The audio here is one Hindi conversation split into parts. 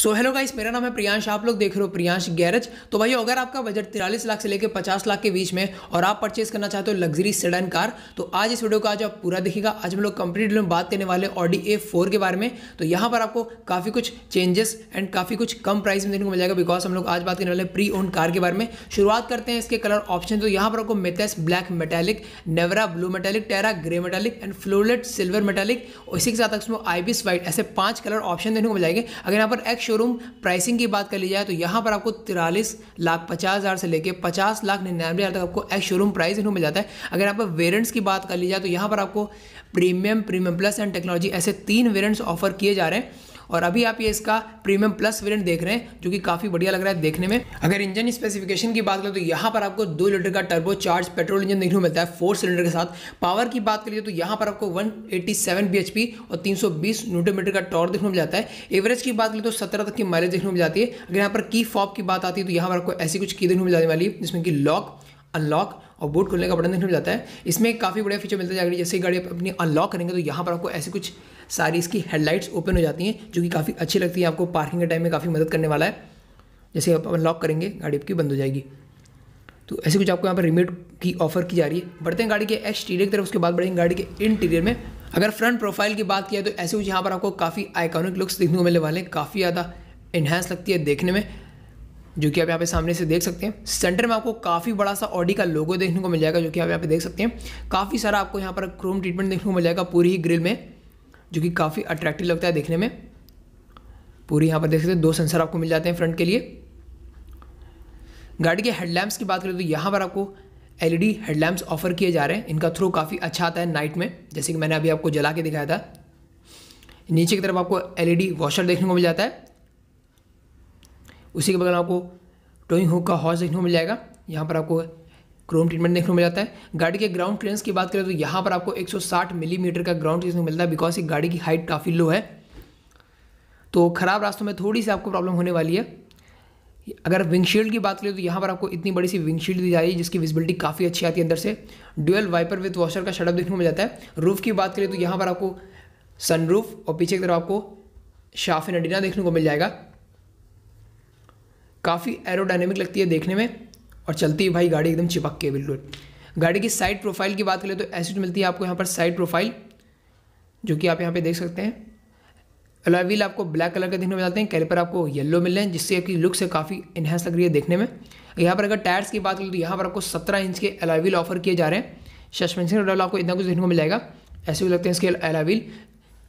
सो हेलो गाइस मेरा नाम है प्रियांश आप लोग देख रहे हो प्रियांश गैरेज तो भाई अगर आपका बजट तिरालीस लाख से लेकर पचास लाख के बीच में और आप परचेस करना चाहते हो लग्जरी सेडन कार तो आज इस वीडियो को आज आप पूरा देखिएगा आज हम लोग कंप्लीट में बात करने वाले ऑडी ए फोर के बारे में तो यहाँ पर आपको काफ़ी कुछ चेंजेस एंड काफ़ी कुछ कम प्राइस में देखने को मिल जाएगा बिकॉज हम लोग आज बात करने वाले प्री ओन कार के बारे में शुरुआत करते हैं इसके कलर ऑप्शन तो यहाँ पर आपको Mythos black metallic Navarra blue metallic Terra grey metallic and Florett silver metallic और इसी के साथ उसमें आईबिस वाइट ऐसे पाँच कलर ऑप्शन देखने को मिल जाएंगे अगर यहाँ पर एक्स शोरूम प्राइसिंग की बात कर ली जाए तो यहाँ पर आपको तिरालीस लाख पचास हज़ार से लेकर पचास लाख निन्यानवे हज़ार तक आपको एक्स शोरूम प्राइस इन्हों मिल जाता है अगर आप पर वेरियंट्स की बात कर ली जाए तो यहाँ पर आपको premium premium plus and technology ऐसे तीन वेरियंट्स ऑफर किए जा रहे हैं और अभी आप ये इसका प्रीमियम प्लस वेरियंट देख रहे हैं जो कि काफ़ी बढ़िया लग रहा है देखने में अगर इंजन स्पेसिफिकेशन की बात करें तो यहाँ पर आपको दो लीटर का टर्बो चार्ज पेट्रोल इंजन देखने को मिलता है फोर सिलेंडर के साथ पावर की बात करिए तो यहाँ पर आपको वन bhp और तीन सौ बीस का टॉर्क देखने को मिल जाता है एवरेज की बात करिए तो सत्रह तक की माइलेज देखने को मिल जाती है अगर यहाँ पर की फॉप की बात आती है तो यहाँ पर आपको ऐसी कुछ की देखने को मिल जाने वाली है जिसमें कि लॉक अनलॉक और बूट खुलने का बटन देखने मिल जाता है इसमें काफ़ी बढ़िया फीचर मिलता है जैसे गाड़ी अपनी अनलॉक करेंगे तो यहाँ पर आपको ऐसी कुछ सारी इसकी हेडलाइट्स ओपन हो जाती हैं जो कि काफ़ी अच्छी लगती है आपको पार्किंग के टाइम में काफ़ी मदद करने वाला है जैसे आप अनलॉक करेंगे गाड़ी आपकी बंद हो जाएगी तो ऐसे कुछ आपको यहाँ पर रिमेट की ऑफर की जा रही है बढ़ते हैं गाड़ी के एक्सटीरियर की तरफ उसके बाद बढ़ेंगे गाड़ी के इंटीरियर में अगर फ्रंट प्रोफाइल की बात किया तो ऐसे कुछ यहाँ पर आपको काफ़ी आइकॉनिक लुक्स देखने को मिलने वाले हैं काफ़ी ज़्यादा इन्हेंस लगती है देखने में जो कि आप यहाँ पे सामने से देख सकते हैं सेंटर में आपको काफ़ी बड़ा सा ऑडी का लोगो देखने को मिल जाएगा जो कि आप यहाँ पे देख सकते हैं काफ़ी सारा आपको यहाँ पर क्रोम ट्रीटमेंट देखने को मिल जाएगा पूरी ही ग्रिल में जो कि काफ़ी अट्रैक्टिव लगता है देखने में पूरी यहाँ पर देख सकते हैं दो सेंसर आपको मिल जाते हैं फ्रंट के लिए गाड़ी के हेडलैम्प्स की बात करें तो यहाँ पर आपको एल ई हेडलैम्प्स ऑफर किए जा रहे हैं इनका थ्रो काफ़ी अच्छा आता है नाइट में जैसे कि मैंने अभी आपको जला के दिखाया था नीचे की तरफ आपको एलईडी वॉशर e देखने को मिल जाता है उसी के बगल आपको टोइंग हुक का हॉर्स देखने को मिल जाएगा यहाँ पर आपको क्रोम ट्रीटमेंट देखने को मिल जाता है गाड़ी के ग्राउंड क्लियरेंस की बात करें तो यहाँ पर आपको 160 मिलीमीटर mm का ग्राउंड क्लियरेंस मिलता है बिकॉज ये गाड़ी की हाइट काफ़ी लो है तो ख़राब रास्तों में थोड़ी सी आपको प्रॉब्लम होने वाली है अगर विंगशील्ड की बात करें तो यहाँ पर आपको इतनी बड़ी सी विंगशील्ड दी जा रही है जिसकी विजिबिलिटी काफ़ी अच्छी आती है अंदर से ड्यूएल वाइपर विथ वॉशर का शटअप देखने को मिल जाता है रूफ़ की बात करें तो यहाँ पर आपको सनरूफ और पीछे की तरफ आपको शाफिन अडीना देखने को मिल जाएगा काफ़ी एरोडाइनमिक लगती है देखने में और चलती है भाई गाड़ी एकदम चिपक के बिल्कुल गाड़ी की साइड प्रोफाइल की बात करें तो ऐसी मिलती है आपको यहाँ पर साइड प्रोफाइल जो कि आप यहाँ पे देख सकते हैं अलॉयवील आपको ब्लैक कलर के देखने में जाते हैं कैलिपर आपको येलो मिल रहे हैं जिससे आपकी लुक से काफ़ी इन्हेंस लग रही है देखने में यहाँ पर अगर टायर्स की बात करें तो यहाँ पर आपको सत्रह इंच के अलॉयवील ऑफर किए जा रहे हैं सस्पेंशन का आपको इतना कुछ देखने को मिल जाएगा ऐसे भी लगते हैं इसके अलॉयवील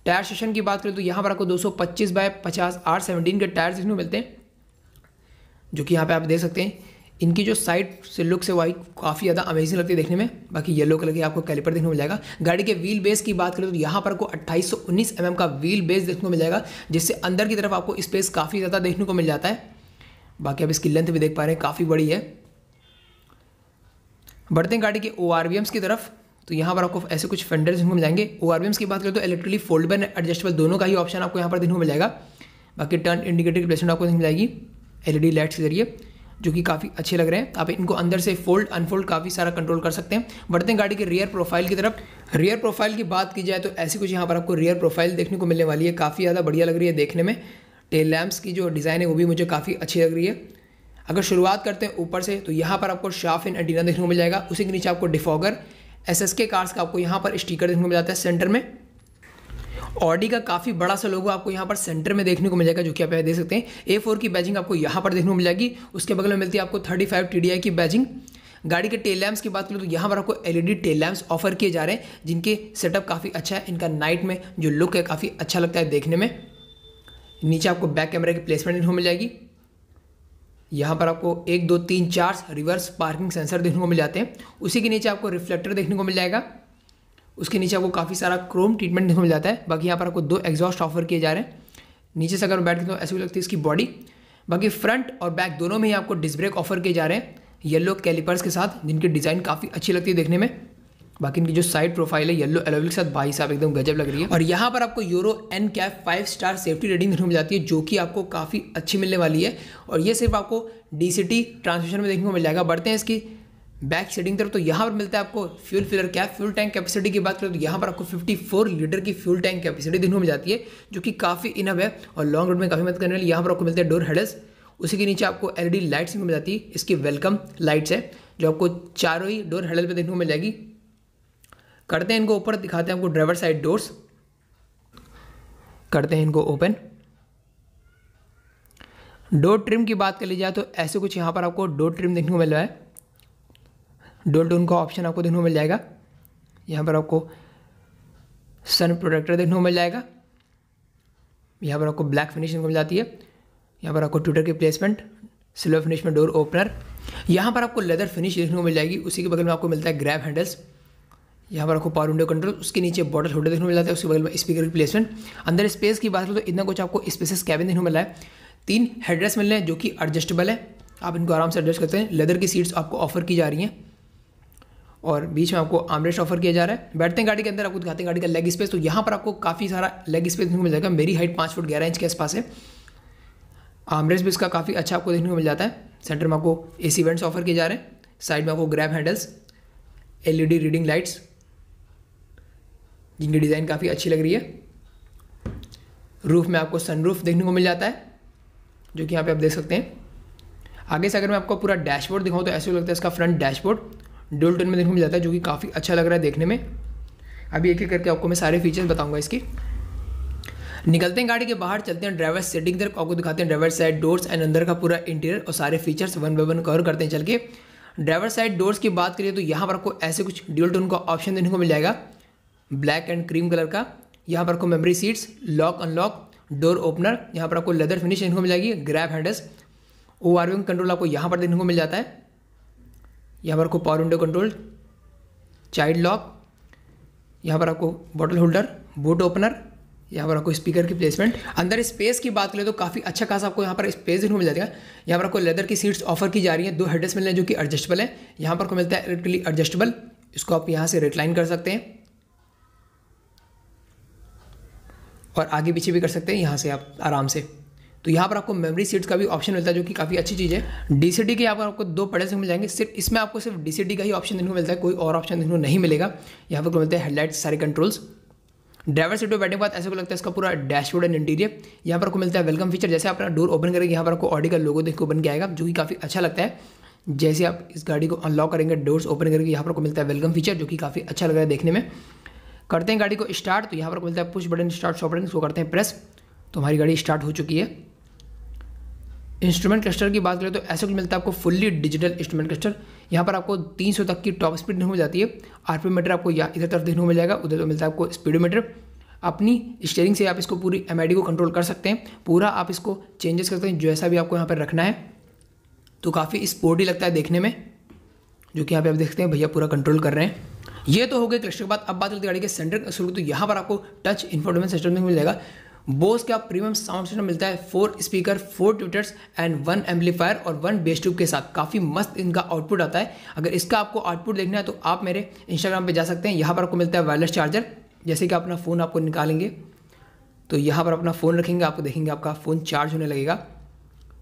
टायर सेशन की बात करें तो यहाँ पर आपको पच्चीस बाय पचास आर सेवनटीन के टायर देखने को मिलते हैं जो कि यहाँ पर आप देख सकते हैं इनकी जो साइड से लुक से वाइट काफ़ी ज़्यादा अमेजिंग लगती है देखने में बाकी येलो कलर की आपको कैलिपर देखने को मिल जाएगा गाड़ी के व्हील बेस की बात करें तो यहाँ पर आपको अट्ठाईस सौ उन्नीस एम mm एम का व्हील बेस देखने को मिल जाएगा जिससे अंदर की तरफ आपको स्पेस काफ़ी ज़्यादा देखने को मिल जाता है बाकी आप इसकी लेंथ भी देख पा रहे हैं काफ़ी बड़ी है बढ़ते हैं गाड़ी के ओ की तरफ तो यहाँ पर आपको ऐसे कुछ फेंडर्स मिल जाएंगे ओ की बात करें तो इलेक्ट्रिकली फोल्डेबल एडजस्टेबल दोनों का ही ऑप्शन आपको यहाँ पर देखने को मिल जाएगा बाकी टर्न इंडिकेटर की प्लेसमेंट आपको देखने मिल जाएगी एल लाइट्स के जरिए जो कि काफ़ी अच्छे लग रहे हैं आप इनको अंदर से फोल्ड अनफोल्ड काफ़ी सारा कंट्रोल कर सकते हैं बढ़ते हैं गाड़ी के रियर प्रोफाइल की तरफ रियर प्रोफाइल की बात की जाए तो ऐसी कुछ यहाँ पर आपको रियर प्रोफाइल देखने को मिलने वाली है काफ़ी ज़्यादा बढ़िया लग रही है देखने में टेल लैम्प्स की जो डिज़ाइन है वो भी मुझे काफ़ी अच्छी लग रही है अगर शुरुआत करते हैं ऊपर से तो यहाँ पर आपको शाफ इन एंटीना देखने को मिल जाएगा उसी के नीचे आपको डिफॉगर एस एस के कार्स का आपको यहाँ पर स्टिकर देखने को मिल जाता है सेंटर में ऑडी का काफ़ी बड़ा सा लोगो आपको यहाँ पर सेंटर में देखने को मिल जाएगा जो कि आप देख सकते हैं ए फोर की बैजिंग आपको यहाँ पर देखने को मिल जाएगी उसके बगल में मिलती है आपको thirty five T D I की बैजिंग गाड़ी के टेल लैम्प्स की बात करें तो यहाँ पर आपको एलईडी टेल लैम्प्स ऑफर किए जा रहे हैं जिनके सेटअप काफ़ी अच्छा है इनका नाइट में जो लुक है काफ़ी अच्छा लगता है देखने में नीचे आपको बैक कैमरा की प्लेसमेंट देखने को मिल जाएगी यहाँ पर आपको एक दो तीन चार रिवर्स पार्किंग सेंसर देखने को मिल जाते हैं उसी के नीचे आपको रिफ्लेक्टर देखने को मिल जाएगा उसके नीचे आपको काफ़ी सारा क्रोम ट्रीटमेंट देखने मिल जाता है बाकी यहाँ पर आपको दो एग्जॉस्ट ऑफर किए जा रहे हैं नीचे से अगर मैं बैठ देता हूँ ऐसी लगती है इसकी बॉडी बाकी फ्रंट और बैक दोनों में ही आपको डिस्क ब्रेक ऑफर किए जा रहे हैं येलो कैलिपर्स के साथ जिनकी डिज़ाइन काफ़ी अच्छी लगती है देखने में बाकी इनकी जो साइड प्रोफाइल है येलो एलोविल के साथ भाई साहब एकदम गजब लग रही है और यहाँ पर आपको Euro NCAP five star safety rating देखने मिल जाती है जो कि आपको काफ़ी अच्छी मिलने वाली है और ये सिर्फ आपको डी ट्रांसमिशन में देखने को मिल जाएगा बढ़ते हैं इसकी बैक शेडिंग तरफ तो यहाँ पर मिलता है आपको फ्यूल फिलर क्या फ्यूल टैंक कैपेसिटी की बात करें तो यहाँ पर आपको 54 लीटर की फ्यूल टैंक कैपेसिटी दिनों में जाती है जो कि काफ़ी इनब है और लॉन्ग रूट में काफ़ी मदद करने वाली यहाँ पर आपको मिलता है डोर हेडस उसी के नीचे आपको एल लाइट्स e भी मिल जाती है इसकी वेलकम लाइट्स है जो आपको चारों ही डोर हेडल पर देखने को मिल जाएगी करते हैं इनको ऊपर दिखाते हैं आपको ड्राइवर साइड डोर्स करते हैं इनको ओपन डोर ट्रिम की बात कर ली जाए तो ऐसे कुछ यहाँ पर आपको डोर ट्रिम देखने को मिल रहा है डोल टोन का ऑप्शन आपको देखने को मिल जाएगा यहाँ पर आपको सन प्रोटेक्टर देखने को मिल जाएगा यहाँ पर आपको ब्लैक फिनिशिंग को मिल जाती है यहाँ पर आपको ट्विटर की प्लेसमेंट सिल्वर फिनिश में डोर ओपनर यहाँ पर आपको लेदर फिनिश देखने को मिल जाएगी उसी के बगल में आपको मिलता है ग्रैब हैंडल्स यहाँ पर आपको पावर विंडो कंट्रोल उसके नीचे बॉटल होल्डर देखने को मिल जाता है उसके बगल में स्पीकर की प्लेसमेंट अंदर स्पेस की बात करें तो इतना कुछ आपको स्पेसिस कैबिन देखने को मिला है तीन हेडरेस्ट मिल रहे हैं जो कि एडजस्टेबल है आप इनको आराम से एडजस्ट करते हैं लेदर की सीट्स आपको ऑफर की जा रही हैं और बीच में आपको आमरेस्ट ऑफर किया जा रहा है बैठते हैं गाड़ी के अंदर आपको दिखाते हैं गाड़ी का लेग स्पेस तो यहाँ पर आपको काफ़ी सारा लेग स्पेस देखने को मिल जाएगा मेरी हाइट पाँच फुट ग्यारह इंच के आसपास है आमरेस्ट भी इसका काफ़ी अच्छा आपको देखने को मिल जाता है सेंटर में आपको ए सी वेंट्स ऑफर किए जा रहे हैं साइड में आपको grab handles the reading lights जिनकी डिज़ाइन काफ़ी अच्छी लग रही है रूफ में आपको सनरूफ देखने को मिल जाता है जो कि यहाँ पे आप देख सकते हैं आगे से अगर मैं आपको पूरा डैशबोर्ड दिखाऊँ तो ऐसे लगता है इसका फ्रंट डैशबोर्ड डुअल टोन में देखने को मिल जाता है जो कि काफ़ी अच्छा लग रहा है देखने में अभी एक एक करके आपको मैं सारे फीचर्स बताऊंगा इसकी निकलते हैं गाड़ी के बाहर चलते हैं ड्राइवर सेटिंग तरफ आपको दिखाते हैं ड्राइवर साइड डोर्स एंड अंदर का पूरा इंटीरियर और सारे features one by one cover करते हैं चल के ड्राइवर साइड डोर्स की बात करिए तो यहाँ पर आपको ऐसे कुछ ड्यूल टोन का ऑप्शन देने को मिल जाएगा ब्लैक एंड क्रीम कलर का यहाँ पर आपको memory seats lock unlock door opener यहाँ पर आपको लेदर फिनिश देखने को मिल जाएगी grab handles O R control आपको यहाँ पर देखने को मिल जाता है यहाँ पर आपको power window control child lock यहाँ पर आपको बॉटल होल्डर बूट ओपनर यहाँ पर आपको स्पीकर की प्लेसमेंट अंदर स्पेस की बात करें तो काफ़ी अच्छा खासा आपको यहाँ पर स्पेस देखने मिल जाएगा यहाँ पर आपको लेदर की सीट्स ऑफर की जा रही हैं दो हेडरेस्ट मिल रहे हैं जो कि एडजस्टेबल है यहाँ पर आपको मिलता है इलेक्ट्रिकली एडजस्टेबल इसको आप यहाँ से रेटलाइन कर सकते हैं और आगे पीछे भी कर सकते हैं यहाँ से आप आराम से तो यहाँ पर आपको मेमोरी सीट्स का भी ऑप्शन मिलता है जो कि काफ़ी अच्छी चीज़ है डी के यहाँ पर आपको दो पड़े से मिल जाएंगे सिर्फ इसमें आपको सिर्फ डी का ही ऑप्शन देखने को मिलता है कोई और ऑप्शन देखने को नहीं मिलेगा यहाँ पर मिलता है हेडलाइट्स सारे कंट्रोल्स ड्राइवर सीट पर बैठने के बाद ऐसे को लगता है इसका पूरा डैशबोर्ड एंड इंटीरियर यहाँ पर आपको मिलता है वेलकम फीचर जैसे अपना डोर ओपन करेंगे यहाँ पर आपको ऑडी का लोगो देख के ओपन किया आएगा जो कि काफ़ी अच्छा लगता है जैसे आप इस गाड़ी को अनलॉक करेंगे डोर्स ओपन करेंगे यहाँ पर आपको मिलता है वेलकम फीचर जो कि काफ़ी अच्छा लग रहा है देखने में करते हैं गाड़ी को स्टार्ट तो यहाँ पर मिलता है push button start stop button इसको करते हैं प्रेस तो हमारी गाड़ी स्टार्ट हो चुकी है इंस्ट्रूमेंट क्लस्टर की बात करें तो ऐसा कुछ मिलता है आपको फुल्ली डिजिटल इंस्ट्रूमेंट क्लस्टर यहाँ पर आपको 300 तक की टॉप स्पीड देखने मिल जाती है आरपीओमीटर आपको या इधर तरफ देखने को मिल जाएगा उधर तो मिलता है आपको स्पीडोमीटर अपनी स्टेयरिंग से आप इसको पूरी एम को कंट्रोल कर सकते हैं पूरा आप इसको चेंजेस कर सकते हैं जैसा भी आपको यहाँ पर रखना है तो काफ़ी स्पोर्टी लगता है देखने में जो कि यहाँ पे आप देखते हैं भैया पूरा कंट्रोल कर रहे हैं ये तो हो गए क्लस्टर के बाद अब बात करते गाड़ी के सेंटर शुरू तो यहाँ पर आपको टच इन्फॉर्मेशन सिस्टम मिल जाएगा बोस का प्रीमियम साउंड सिस्टम मिलता है four speaker four tweeters and one amplifier और वन बेस ट्यूब के साथ काफ़ी मस्त इनका आउटपुट आता है अगर इसका आपको आउटपुट देखना है तो आप मेरे इंस्टाग्राम पर जा सकते हैं यहाँ पर आपको मिलता है वायरलेस चार्जर जैसे कि अपना फ़ोन आपको निकालेंगे तो यहाँ पर अपना फ़ोन रखेंगे आपको देखेंगे आपका फ़ोन चार्ज होने लगेगा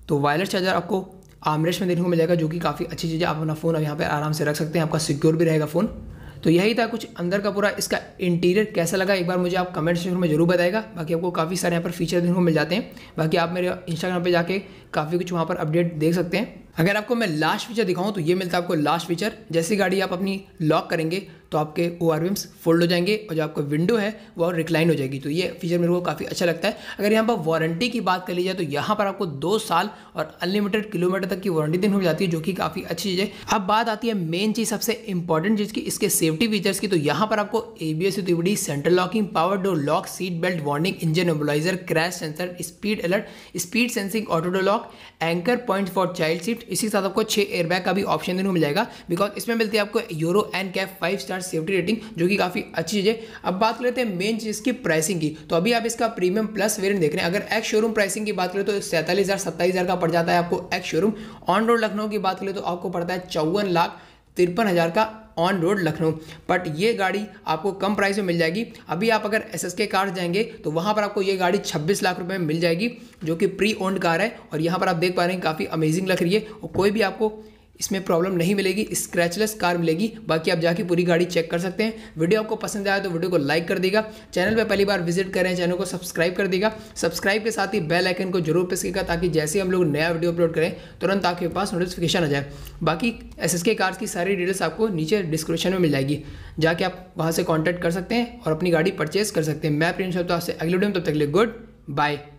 तो वायरलेस चार्जर आपको आमरेश में देखने को मिल जाएगा जो कि काफ़ी अच्छी चीज़ है आप अपना फ़ोन अब यहाँ पर आराम से रख सकते हैं आपका सिक्योर भी रहेगा फ़ोन तो यही था कुछ अंदर का पूरा इसका इंटीरियर कैसा लगा एक बार मुझे आप कमेंट सेक्शन में जरूर बताएगा बाकी आपको काफ़ी सारे यहाँ पर फीचर देखने को मिल जाते हैं बाकी आप मेरे इंस्टाग्राम पर जाके काफ़ी कुछ वहाँ पर अपडेट देख सकते हैं अगर आपको मैं लास्ट फीचर दिखाऊँ तो ये मिलता है आपको लास्ट फीचर जैसी गाड़ी आप अपनी लॉक करेंगे तो आपके ओ आर विम्स फोल्ड हो जाएंगे और जो आपका विंडो है वो रिक्लाइन हो जाएगी तो ये फीचर मेरे को काफ़ी अच्छा लगता है अगर यहाँ पर वारंटी की बात कर ली जाए तो यहाँ पर आपको दो साल और अनलिमिटेड किलोमीटर तक की वारंटी दिन मिल जाती है जो कि काफ़ी अच्छी चीज़ है अब बात आती है मेन चीज़ सबसे इंपॉर्टेंट चीज़ की इसके सेफ्टी फीचर्स की तो यहाँ पर आपको A B S central locking power door lock seat belt warning engine immobiliser crash sensor speed alert speed sensing auto door lock anchor point for child seat इसी के साथ आपको छः एयरबैग का भी ऑप्शन देने मिल जाएगा बिकॉज इसमें मिलती है आपको Euro NCAP five star star safety rating जो कि काफ़ी अच्छी चीज़ है अब बात कर लेते हैं मेन चीज़ की प्राइसिंग की तो अभी आप इसका प्रीमियम प्लस वेरियंट देख रहे हैं अगर एक्स शोरूम प्राइसिंग की बात करें तो सैंतालीस हज़ार सत्ताईस हज़ार का पड़ जाता है आपको ex showroom on road Lucknow की बात करें तो आपको पड़ता है चौवन लाख तिरपन हज़ार का ऑन रोड लखनऊ बट ये गाड़ी आपको कम प्राइस में मिल जाएगी अभी आप अगर एस एस के कार जाएंगे तो वहाँ पर आपको ये गाड़ी 26 लाख रुपए में मिल जाएगी जो कि प्री ओन्ड कार है और यहाँ पर आप देख पा रहे हैं काफ़ी अमेजिंग लग रही है और कोई भी आपको इसमें प्रॉब्लम नहीं मिलेगी स्क्रैचलेस कार मिलेगी बाकी आप जाके पूरी गाड़ी चेक कर सकते हैं वीडियो आपको पसंद आया तो वीडियो को लाइक कर देगा चैनल पर पहली बार विजिट करें चैनल को सब्सक्राइब कर देगा सब्सक्राइब के साथ ही बेल आइकन को जरूर प्रेस करेगा ताकि जैसे हम लोग नया वीडियो अपलोड करें तुरंत आपके पास नोटिफिकेशन आ जाए बाकी एस एस के कार्स की सारी डिटेल्स आपको नीचे डिस्क्रिप्शन में मिल जाएगी जाके आप वहाँ से कॉन्टैक्ट कर सकते हैं और अपनी गाड़ी परचेज कर सकते हैं मैं प्रिंस तो आपसे अगले वीडियो में तब तक लिए गुड बाय